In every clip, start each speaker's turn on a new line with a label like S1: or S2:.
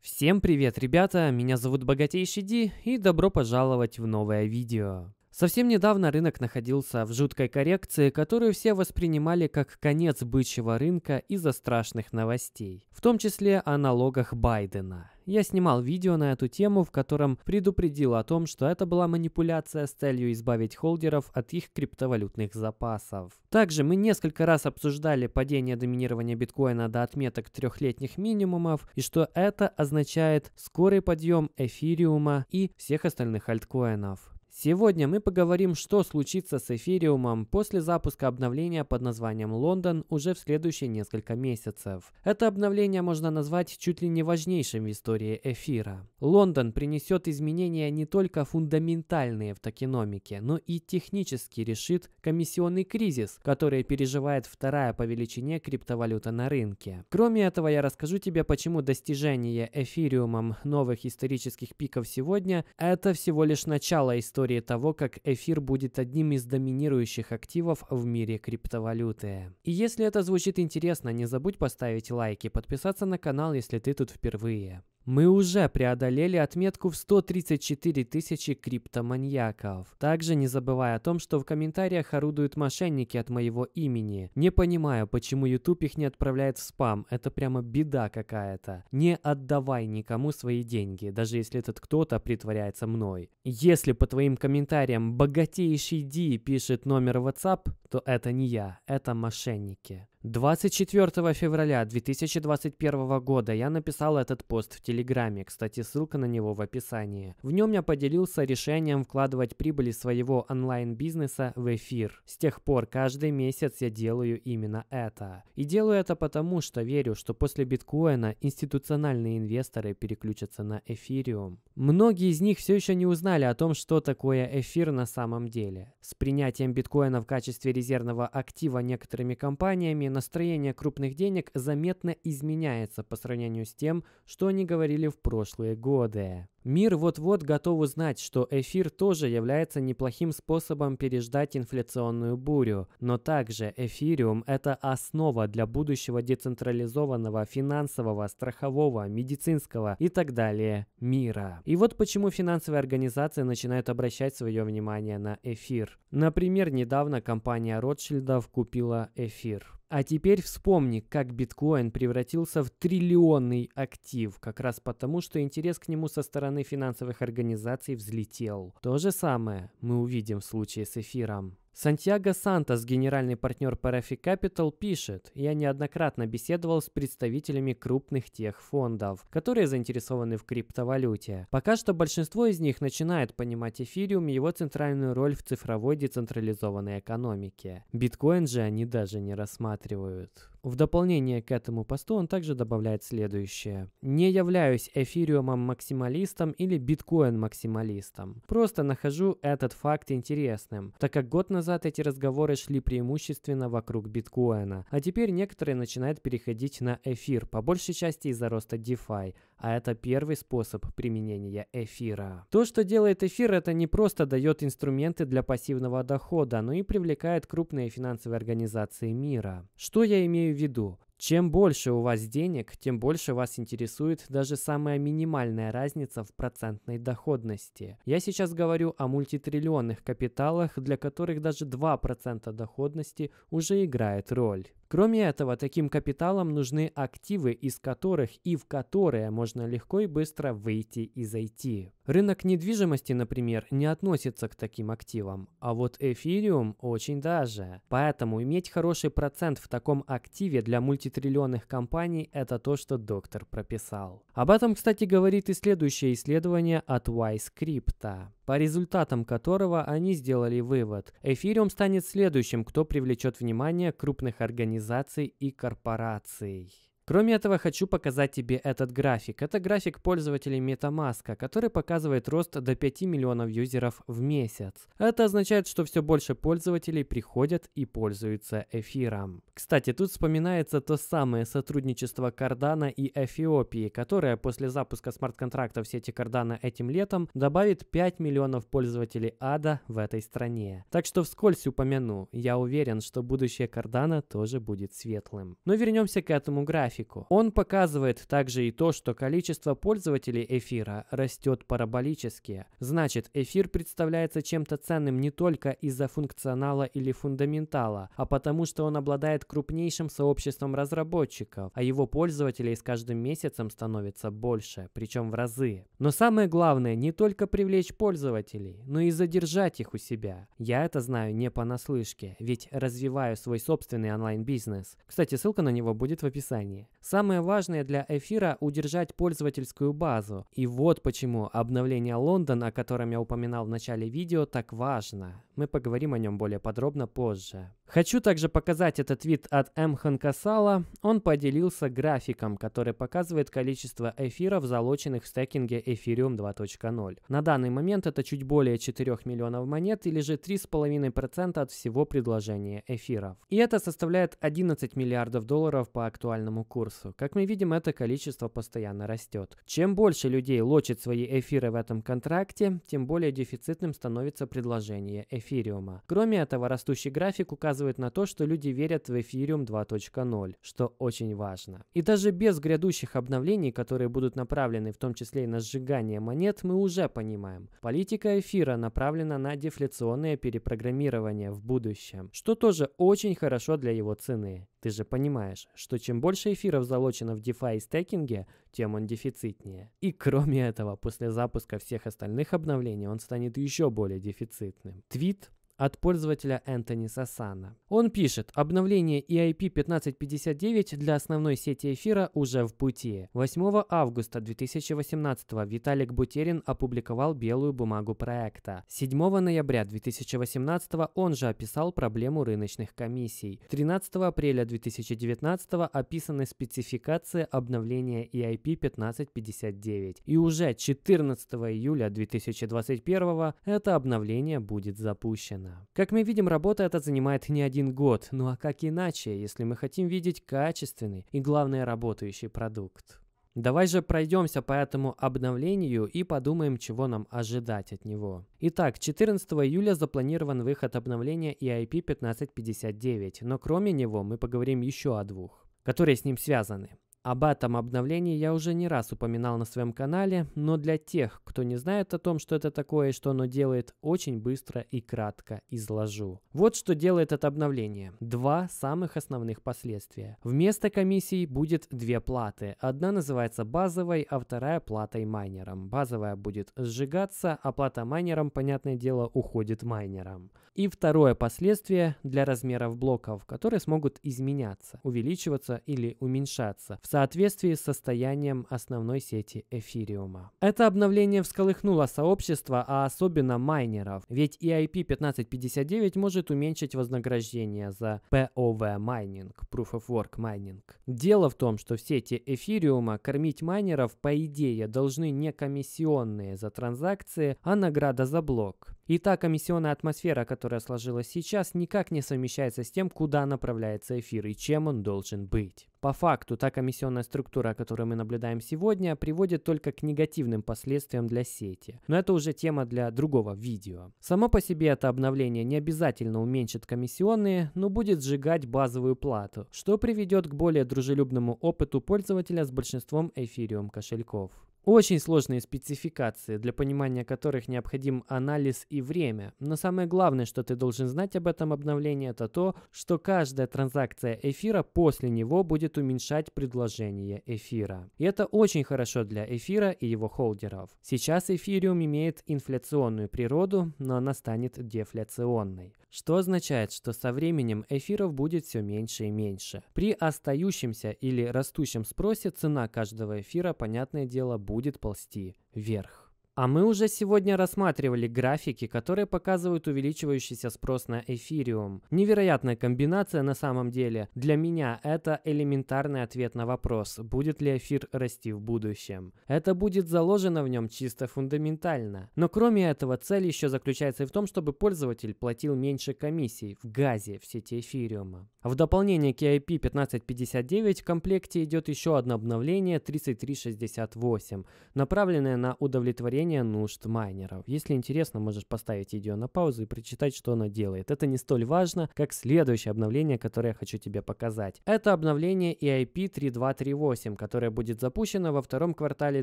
S1: Всем привет, ребята! Меня зовут Богатейший Ди, и добро пожаловать в новое видео. Совсем недавно рынок находился в жуткой коррекции, которую все воспринимали как конец бычьего рынка из-за страшных новостей, в том числе о налогах Байдена. Я снимал видео на эту тему, в котором предупредил о том, что это была манипуляция с целью избавить холдеров от их криптовалютных запасов. Также мы несколько раз обсуждали падение доминирования биткоина до отметок трехлетних минимумов и что это означает скорый подъем эфириума и всех остальных альткоинов. Сегодня мы поговорим, что случится с эфириумом после запуска обновления под названием Лондон уже в следующие несколько месяцев. Это обновление можно назвать чуть ли не важнейшим в истории эфира. Лондон принесет изменения не только фундаментальные в токеномике, но и технически решит комиссионный кризис, который переживает вторая по величине криптовалюта на рынке. Кроме этого, я расскажу тебе, почему достижение эфириумом новых исторических пиков сегодня – это всего лишь начало истории истории того, как эфир будет одним из доминирующих активов в мире криптовалюты. И если это звучит интересно, не забудь поставить лайк и подписаться на канал, если ты тут впервые. Мы уже преодолели отметку в 134 тысячи криптоманьяков. Также не забывая о том, что в комментариях орудуют мошенники от моего имени. Не понимаю, почему YouTube их не отправляет в спам. Это прямо беда какая-то. Не отдавай никому свои деньги, даже если этот кто-то притворяется мной. Если по твоим комментариям «богатейший Ди» пишет номер WhatsApp, то это не я, это мошенники. 24 февраля 2021 года я написал этот пост в Телеграме, кстати, ссылка на него в описании. В нем я поделился решением вкладывать прибыли своего онлайн-бизнеса в эфир. С тех пор каждый месяц я делаю именно это. И делаю это потому, что верю, что после биткоина институциональные инвесторы переключатся на эфириум. Многие из них все еще не узнали о том, что такое эфир на самом деле. С принятием биткоина в качестве резервного актива некоторыми компаниями сегодня настроение крупных денег заметно изменяется по сравнению с тем, что они говорили в прошлые годы. Мир вот-вот готов узнать, что эфир тоже является неплохим способом переждать инфляционную бурю, но также эфириум – это основа для будущего децентрализованного финансового, страхового, медицинского и так далее мира. И вот почему финансовые организации начинают обращать свое внимание на эфир. Например, недавно компания Ротшильдов купила эфир. А теперь вспомни, как биткоин превратился в триллионный актив, как раз потому, что интерес к нему со стороны финансовых организаций взлетел. То же самое мы увидим в случае с эфиром. Сантьяго Сантос, генеральный партнер Parafi Capital, пишет, я неоднократно беседовал с представителями крупных тех фондов, которые заинтересованы в криптовалюте. Пока что большинство из них начинает понимать эфириум и его центральную роль в цифровой децентрализованной экономике. Биткоин же они даже не рассматривают. В дополнение к этому посту он также добавляет следующее. Не являюсь эфириумом-максималистом или биткоин-максималистом. Просто нахожу этот факт интересным, так как год назад назад эти разговоры шли преимущественно вокруг биткоина, а теперь некоторые начинают переходить на эфир, по большей части из-за роста DeFi, а это первый способ применения эфира. То, что делает эфир, это не просто дает инструменты для пассивного дохода, но и привлекает крупные финансовые организации мира. Что я имею в виду? Чем больше у вас денег, тем больше вас интересует даже самая минимальная разница в процентной доходности. Я сейчас говорю о мультитриллионных капиталах, для которых даже 2% доходности уже играет роль. Кроме этого, таким капиталам нужны активы, из которых и в которые можно легко и быстро выйти и зайти. Рынок недвижимости, например, не относится к таким активам, а вот эфириум очень даже. Поэтому иметь хороший процент в таком активе для мультитриллионных компаний – это то, что доктор прописал. Об этом, кстати, говорит и следующее исследование от Wise Crypto по результатам которого они сделали вывод – эфириум станет следующим, кто привлечет внимание крупных организаций и корпораций. Кроме этого, хочу показать тебе этот график. Это график пользователей MetaMask, который показывает рост до 5 миллионов юзеров в месяц. Это означает, что все больше пользователей приходят и пользуются эфиром. Кстати, тут вспоминается то самое сотрудничество Кардана и Эфиопии, которое после запуска смарт-контрактов сети Кардана этим летом добавит 5 миллионов пользователей ада в этой стране. Так что вскользь упомяну, я уверен, что будущее Кардана тоже будет светлым. Но вернемся к этому графику графику. Он показывает также и то, что количество пользователей эфира растет параболически. Значит, эфир представляется чем-то ценным не только из-за функционала или фундаментала, а потому что он обладает крупнейшим сообществом разработчиков, а его пользователей с каждым месяцем становится больше, причем в разы. Но самое главное не только привлечь пользователей, но и задержать их у себя. Я это знаю не понаслышке, ведь развиваю свой собственный онлайн-бизнес. Кстати, ссылка на него будет в описании. Самое важное для эфира – удержать пользовательскую базу. И вот почему обновление Лондон, о котором я упоминал в начале видео, так важно. Мы поговорим о нем более подробно позже. Хочу также показать этот вид от М. Ханкасала. Он поделился графиком, который показывает количество эфиров, залоченных в стекинге Ethereum 2.0. На данный момент это чуть более 4 миллионов монет или же 3,5% от всего предложения эфиров. И это составляет 11 миллиардов долларов по актуальному курсу курсу. Как мы видим, это количество постоянно растет. Чем больше людей лочит свои эфиры в этом контракте, тем более дефицитным становится предложение эфириума. Кроме этого, растущий график указывает на то, что люди верят в эфириум 2.0, что очень важно. И даже без грядущих обновлений, которые будут направлены в том числе и на сжигание монет, мы уже понимаем. Политика эфира направлена на дефляционное перепрограммирование в будущем, что тоже очень хорошо для его цены. Ты же понимаешь, что чем больше эфиров залочено в DeFi и стекинге, тем он дефицитнее. И кроме этого, после запуска всех остальных обновлений он станет еще более дефицитным. Твит от пользователя Энтони Сасана. Он пишет, обновление EIP 1559 для основной сети эфира уже в пути. 8 августа 2018 Виталик Бутерин опубликовал белую бумагу проекта. 7 ноября 2018 он же описал проблему рыночных комиссий. 13 апреля 2019 описаны спецификации обновления EIP 1559. И уже 14 июля 2021 это обновление будет запущено важно. Как мы видим, работа эта занимает не один год, ну а как иначе, если мы хотим видеть качественный и, главное, работающий продукт. Давай же пройдемся по этому обновлению и подумаем, чего нам ожидать от него. Итак, 14 июля запланирован выход обновления EIP 1559, но кроме него мы поговорим еще о двух, которые с ним связаны. Об этом обновлении я уже не раз упоминал на своем канале, но для тех, кто не знает о том, что это такое и что оно делает, очень быстро и кратко изложу. Вот что делает это обновление. Два самых основных последствия. Вместо комиссий будет две платы. Одна называется базовой, а вторая платой майнером. Базовая будет сжигаться, а плата майнером, понятное дело, уходит майнерам. И второе последствие для размеров блоков, которые смогут изменяться, увеличиваться или уменьшаться в соответствии с состоянием основной сети эфириума. Это обновление всколыхнуло сообщество, а особенно майнеров, ведь EIP 1559 может уменьшить вознаграждение за POV майнинг, Proof of Work майнинг. Дело в том, что в сети эфириума кормить майнеров по идее должны не комиссионные за транзакции, а награда за блок. И та комиссионная атмосфера, которая сложилась сейчас, никак не совмещается с тем, куда направляется эфир и чем он должен быть. По факту, та комиссионная структура, которую мы наблюдаем сегодня, приводит только к негативным последствиям для сети. Но это уже тема для другого видео. Само по себе это обновление не обязательно уменьшит комиссионные, но будет сжигать базовую плату, что приведет к более дружелюбному опыту пользователя с большинством эфириум кошельков. Очень сложные спецификации, для понимания которых необходим анализ и время. Но самое главное, что ты должен знать об этом обновлении, это то, что каждая транзакция эфира после него будет уменьшать предложение эфира. И это очень хорошо для эфира и его холдеров. Сейчас эфириум имеет инфляционную природу, но она станет дефляционной. Что означает, что со временем эфиров будет все меньше и меньше. При остающемся или растущем спросе цена каждого эфира, понятное дело, будет ползти вверх. А мы уже сегодня рассматривали графики, которые показывают увеличивающийся спрос на эфириум. Невероятная комбинация на самом деле. Для меня это элементарный ответ на вопрос, будет ли эфир расти в будущем. Это будет заложено в нем чисто фундаментально. Но кроме этого, цель еще заключается и в том, чтобы пользователь платил меньше комиссий в газе в сети эфириума. В дополнение к IP 1559 в комплекте идет еще одно обновление 3368, направленное на удовлетворение решение нужд майнеров. Если интересно, можешь поставить видео на паузу и прочитать, что оно делает. Это не столь важно, как следующее обновление, которое я хочу тебе показать. Это обновление EIP 3238, которое будет запущено во втором квартале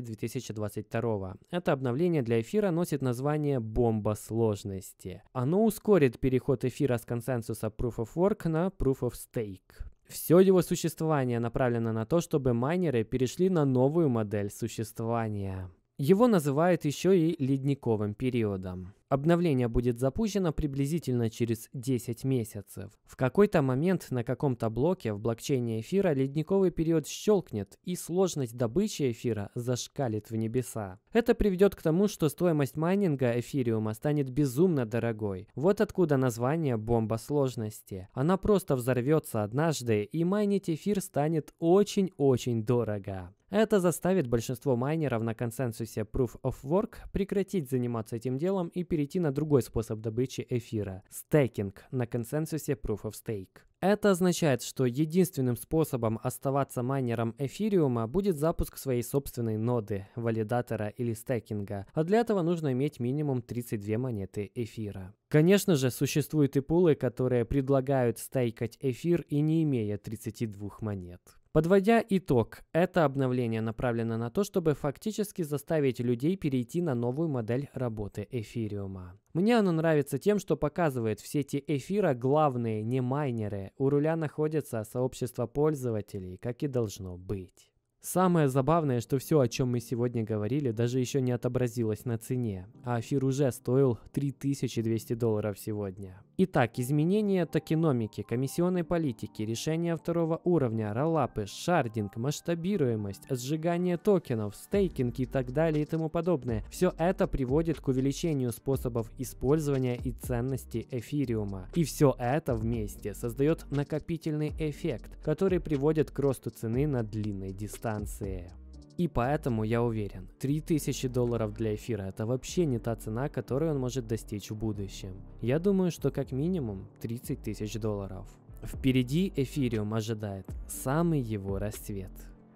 S1: 2022. Это обновление для эфира носит название «Бомба сложности». Оно ускорит переход эфира с консенсуса Proof of Work на Proof of Stake. Все его существование направлено на то, чтобы майнеры перешли на новую модель существования. Его называют еще и ледниковым периодом. Обновление будет запущено приблизительно через 10 месяцев. В какой-то момент на каком-то блоке в блокчейне эфира ледниковый период щелкнет, и сложность добычи эфира зашкалит в небеса. Это приведет к тому, что стоимость майнинга эфириума станет безумно дорогой. Вот откуда название «бомба сложности». Она просто взорвется однажды, и майнить эфир станет очень-очень дорого. Это заставит большинство майнеров на консенсусе Proof of Work прекратить заниматься этим делом и перейти на другой способ добычи эфира – стейкинг на консенсусе Proof of Stake. Это означает, что единственным способом оставаться майнером эфириума будет запуск своей собственной ноды, валидатора или стейкинга, а для этого нужно иметь минимум 32 монеты эфира. Конечно же, существуют и пулы, которые предлагают стейкать эфир и не имея 32 монет. Подводя итог, это обновление направлено на то, чтобы фактически заставить людей перейти на новую модель работы эфириума. Мне оно нравится тем, что показывает в сети эфира главные не майнеры, у руля находится сообщество пользователей, как и должно быть. Самое забавное, что все, о чем мы сегодня говорили, даже еще не отобразилось на цене, а эфир уже стоил 3200 долларов сегодня. Итак, изменения токеномики, комиссионной политики, решения второго уровня, роллапы, шардинг, масштабируемость, сжигание токенов, стейкинг и так далее и тому подобное. Все это приводит к увеличению способов использования и ценности эфириума. И все это вместе создает накопительный эффект, который приводит к росту цены на длинной дистанции. И поэтому я уверен, 3000 долларов для эфира это вообще не та цена, которую он может достичь в будущем. Я думаю, что как минимум 30 тысяч долларов. Впереди эфириум ожидает самый его расцвет.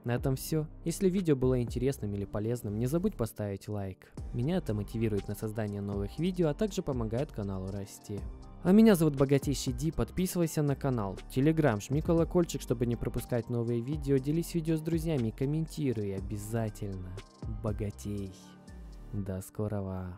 S1: На этом все. Если видео было интересным или полезным, не забудь поставить лайк. Меня это мотивирует на создание новых видео, а также помогает каналу расти. А меня зовут Богатейший Ди, подписывайся на канал. Телеграм, жми колокольчик, чтобы не пропускать новые видео, делись видео с друзьями, комментируй обязательно. Богатей. До скорого.